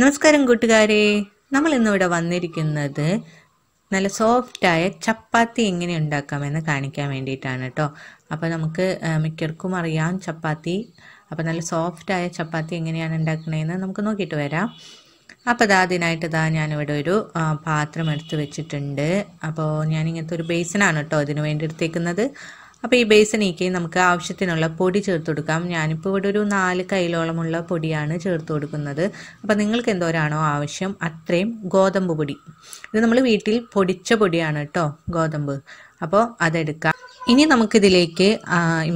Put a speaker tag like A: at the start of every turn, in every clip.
A: നമസ്കാരം കൂട്ടുകാരെ നമ്മൾ ഇന്നിവിടെ വന്നിരിക്കുന്നത് നല്ല സോഫ്റ്റായ ചപ്പാത്തി എങ്ങനെ ഉണ്ടാക്കാമെന്ന് കാണിക്കാൻ വേണ്ടിയിട്ടാണ് കേട്ടോ അപ്പോൾ നമുക്ക് മിക്കർക്കും അറിയാം ചപ്പാത്തി അപ്പോൾ നല്ല സോഫ്റ്റായ ചപ്പാത്തി എങ്ങനെയാണ് ഉണ്ടാക്കണതെന്ന് നമുക്ക് നോക്കിയിട്ട് വരാം അപ്പോൾ ഇതാ അതിനായിട്ട് ഇതാ ഞാനിവിടെ ഒരു പാത്രം എടുത്ത് വെച്ചിട്ടുണ്ട് അപ്പോൾ ഞാനിങ്ങനത്തെ ഒരു ബേസിനാണ് കേട്ടോ ഇതിനു വേണ്ടി എടുത്തേക്കുന്നത് അപ്പോൾ ഈ ബേസിനേക്ക് നമുക്ക് ആവശ്യത്തിനുള്ള പൊടി ചേർത്ത് കൊടുക്കാം ഞാനിപ്പോൾ ഇവിടെ ഒരു നാല് കൈലോളമുള്ള പൊടിയാണ് ചേർത്ത് കൊടുക്കുന്നത് അപ്പോൾ നിങ്ങൾക്ക് എന്തോരാണോ ആവശ്യം അത്രയും ഗോതമ്പ് പൊടി ഇത് നമ്മൾ വീട്ടിൽ പൊടിച്ച പൊടിയാണ് കേട്ടോ ഗോതമ്പ് അപ്പോൾ അതെടുക്കാം ഇനി നമുക്കിതിലേക്ക്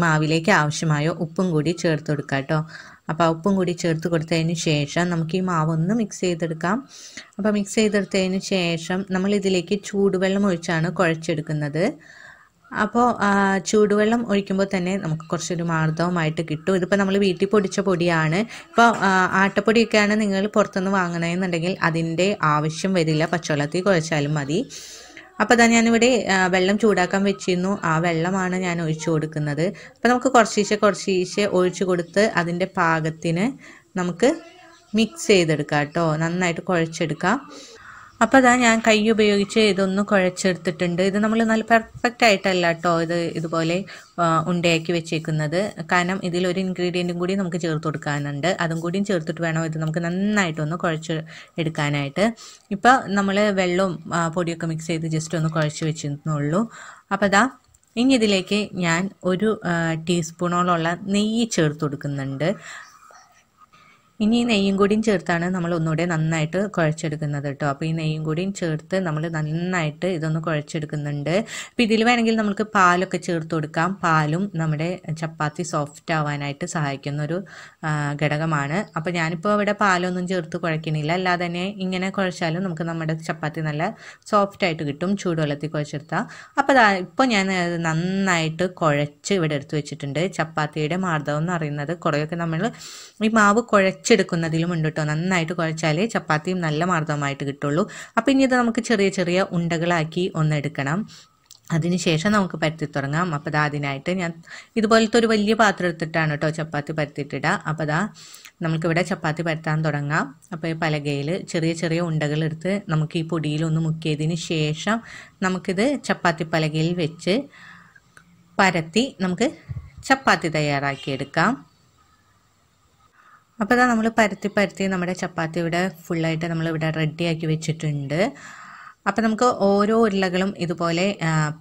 A: മാവിലേക്ക് ആവശ്യമായ ഉപ്പും കൂടി ചേർത്ത് കൊടുക്കാം കേട്ടോ അപ്പോൾ ഉപ്പും കൂടി ചേർത്ത് കൊടുത്തതിന് ശേഷം നമുക്ക് ഈ മാവൊന്ന് മിക്സ് ചെയ്തെടുക്കാം അപ്പോൾ മിക്സ് ചെയ്തെടുത്തതിന് ശേഷം നമ്മൾ ഇതിലേക്ക് ചൂടുവെള്ളം ഒഴിച്ചാണ് കുഴച്ചെടുക്കുന്നത് അപ്പോൾ ചൂടുവെള്ളം ഒഴിക്കുമ്പോൾ തന്നെ നമുക്ക് കുറച്ചൊരു മാർദ്ദവുമായിട്ട് കിട്ടും ഇതിപ്പോൾ നമ്മൾ വീട്ടിൽ പൊടിച്ച പൊടിയാണ് ഇപ്പോൾ ആട്ടപ്പൊടിയൊക്കെയാണ് നിങ്ങൾ പുറത്തുനിന്ന് വാങ്ങണമെന്നുണ്ടെങ്കിൽ അതിൻ്റെ ആവശ്യം വരില്ല പച്ചവെള്ളത്തിൽ കുഴച്ചാലും മതി അപ്പോൾ അതാ ഞാനിവിടെ വെള്ളം ചൂടാക്കാൻ വെച്ചിരുന്നു ആ വെള്ളമാണ് ഞാൻ ഒഴിച്ചു കൊടുക്കുന്നത് അപ്പോൾ നമുക്ക് കുറച്ചീശെ കുറച്ചീശെ ഒഴിച്ചു കൊടുത്ത് അതിൻ്റെ പാകത്തിന് നമുക്ക് മിക്സ് ചെയ്തെടുക്കാം കേട്ടോ നന്നായിട്ട് കുഴച്ചെടുക്കാം അപ്പോൾ അതാ ഞാൻ കൈ ഉപയോഗിച്ച് ഇതൊന്ന് കുഴച്ചെടുത്തിട്ടുണ്ട് ഇത് നമ്മൾ നല്ല പെർഫെക്റ്റ് ആയിട്ടല്ല കേട്ടോ ഇത് ഇതുപോലെ ഉണ്ടയാക്കി വെച്ചേക്കുന്നത് കാരണം ഇതിലൊരു ഇൻഗ്രീഡിയൻറ്റും കൂടി നമുക്ക് ചേർത്ത് കൊടുക്കാനുണ്ട് അതും കൂടിയും ചേർത്തിട്ട് വേണം ഇത് നമുക്ക് നന്നായിട്ടൊന്ന് കുഴച്ച് എടുക്കാനായിട്ട് ഇപ്പോൾ നമ്മൾ വെള്ളവും പൊടിയൊക്കെ മിക്സ് ചെയ്ത് ജസ്റ്റ് ഒന്ന് കുഴച്ച് വെച്ചിരുന്നുള്ളൂ അപ്പോൾ അതാ ഇനി ഇതിലേക്ക് ഞാൻ ഒരു ടീസ്പൂണോളമുള്ള നെയ്യ് ചേർത്ത് കൊടുക്കുന്നുണ്ട് ഇനി ഈ നെയ്യും കൂടിയും ചേർത്താണ് നമ്മൾ ഒന്നുകൂടെ നന്നായിട്ട് കുഴച്ചെടുക്കുന്നത് കേട്ടോ അപ്പോൾ ഈ നെയ്യും കൂടിയും ചേർത്ത് നമ്മൾ നന്നായിട്ട് ഇതൊന്ന് കുഴച്ചെടുക്കുന്നുണ്ട് അപ്പോൾ ഇതിൽ വേണമെങ്കിൽ നമുക്ക് പാലൊക്കെ ചേർത്ത് കൊടുക്കാം പാലും നമ്മുടെ ചപ്പാത്തി സോഫ്റ്റ് ആവാനായിട്ട് സഹായിക്കുന്ന ഒരു ഘടകമാണ് അപ്പോൾ ഞാനിപ്പോൾ ഇവിടെ പാലൊന്നും ചേർത്ത് കുഴക്കണില്ല അല്ലാതെ തന്നെ ഇങ്ങനെ കുഴച്ചാലും നമുക്ക് നമ്മുടെ ചപ്പാത്തി നല്ല സോഫ്റ്റ് ആയിട്ട് കിട്ടും ചൂടുവെള്ളത്തിൽ കുഴച്ചെടുത്താൽ അപ്പോൾ ഇപ്പോൾ ഞാൻ നന്നായിട്ട് കുഴച്ച് ഇവിടെ എടുത്ത് വെച്ചിട്ടുണ്ട് ചപ്പാത്തിയുടെ മാർദ്ദവം എന്ന് പറയുന്നത് കുറേയൊക്കെ നമ്മൾ ഈ മാവ് കുഴച്ച് ഉണ്ട് കേട്ടോ നന്നായിട്ട് കുഴച്ചാലേ ചപ്പാത്തിയും നല്ല മാർദ്ദമായിട്ട് കിട്ടുള്ളൂ അപ്പം ഇനി ഇത് നമുക്ക് ചെറിയ ചെറിയ ഉണ്ടകളാക്കി ഒന്നെടുക്കണം അതിനുശേഷം നമുക്ക് പരത്തി തുടങ്ങാം അപ്പോൾ ഇതാ അതിനായിട്ട് ഞാൻ ഇതുപോലത്തെ ഒരു വലിയ പാത്രം എടുത്തിട്ടാണ് കേട്ടോ ചപ്പാത്തി പരത്തിയിട്ടിടുക അപ്പോൾ ഇതാ നമുക്കിവിടെ ചപ്പാത്തി പരത്താൻ തുടങ്ങാം അപ്പോൾ ഈ പലകയിൽ ചെറിയ ചെറിയ ഉണ്ടകളെടുത്ത് എടുത്ത് നമുക്ക് ഈ പൊടിയിലൊന്ന് മുക്കിയതിന് ശേഷം നമുക്കിത് ചപ്പാത്തി പലകയിൽ വെച്ച് പരത്തി നമുക്ക് ചപ്പാത്തി തയ്യാറാക്കിയെടുക്കാം അപ്പോൾ ഇതാ നമ്മൾ പരത്തി പരത്തി നമ്മുടെ ചപ്പാത്തി ഇവിടെ ഫുള്ളായിട്ട് ഇവിടെ റെഡിയാക്കി വെച്ചിട്ടുണ്ട് അപ്പോൾ നമുക്ക് ഓരോ ഉരുളകളും ഇതുപോലെ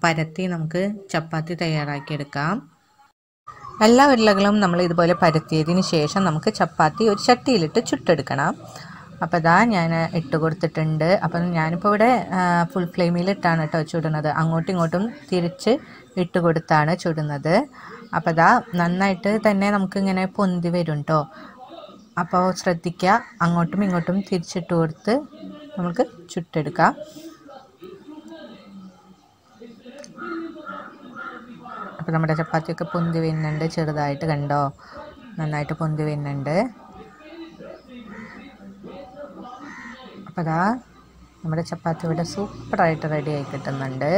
A: പരത്തി നമുക്ക് ചപ്പാത്തി തയ്യാറാക്കിയെടുക്കാം എല്ലാ ഉരുളകളും നമ്മൾ ഇതുപോലെ പരത്തിയതിന് ശേഷം നമുക്ക് ചപ്പാത്തി ഒരു ചട്ടിയിലിട്ട് ചുട്ടെടുക്കണം അപ്പോൾ ഇതാ ഞാൻ ഇട്ട് കൊടുത്തിട്ടുണ്ട് അപ്പം ഞാനിപ്പോൾ ഇവിടെ ഫുൾ ഫ്ലെയിമിലിട്ടാണ് കേട്ടോ ചുടുന്നത് അങ്ങോട്ടും ഇങ്ങോട്ടും തിരിച്ച് ഇട്ട് കൊടുത്താണ് ചുടുന്നത് അപ്പോൾ ഇതാ നന്നായിട്ട് തന്നെ നമുക്കിങ്ങനെ പൊന്തി വരും കേട്ടോ അപ്പോൾ ശ്രദ്ധിക്കുക അങ്ങോട്ടും ഇങ്ങോട്ടും തിരിച്ചിട്ട് കൊടുത്ത് നമുക്ക് ചുട്ടെടുക്കാം അപ്പോൾ നമ്മുടെ ചപ്പാത്തിയൊക്കെ പൊന്തി വരുന്നുണ്ട് ചെറുതായിട്ട് കണ്ടോ നന്നായിട്ട് പൊന്തി വരുന്നുണ്ട് അപ്പോൾ അതാ നമ്മുടെ ചപ്പാത്തി ഇവിടെ സൂപ്പറായിട്ട് റെഡി ആയി കിട്ടുന്നുണ്ട്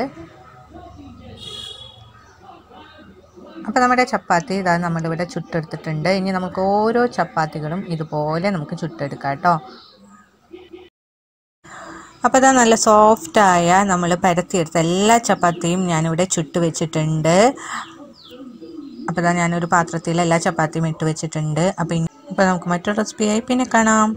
A: അപ്പോൾ നമ്മുടെ ചപ്പാത്തി ഇതാ നമ്മളിവിടെ ചുട്ടെടുത്തിട്ടുണ്ട് ഇനി നമുക്ക് ഓരോ ചപ്പാത്തികളും ഇതുപോലെ നമുക്ക് ചുട്ടെടുക്കാം കേട്ടോ അപ്പോൾ ഇതാ നല്ല സോഫ്റ്റായ നമ്മൾ പരത്തിയെടുത്ത എല്ലാ ചപ്പാത്തിയും ഞാനിവിടെ ചുട്ട് വെച്ചിട്ടുണ്ട് അപ്പോൾ ഇതാ ഞാനൊരു പാത്രത്തിൽ എല്ലാ ചപ്പാത്തിയും ഇട്ട് വെച്ചിട്ടുണ്ട് അപ്പോൾ ഇപ്പോൾ നമുക്ക് മറ്റൊരു റെസിപ്പിയായി പിന്നെ കാണാം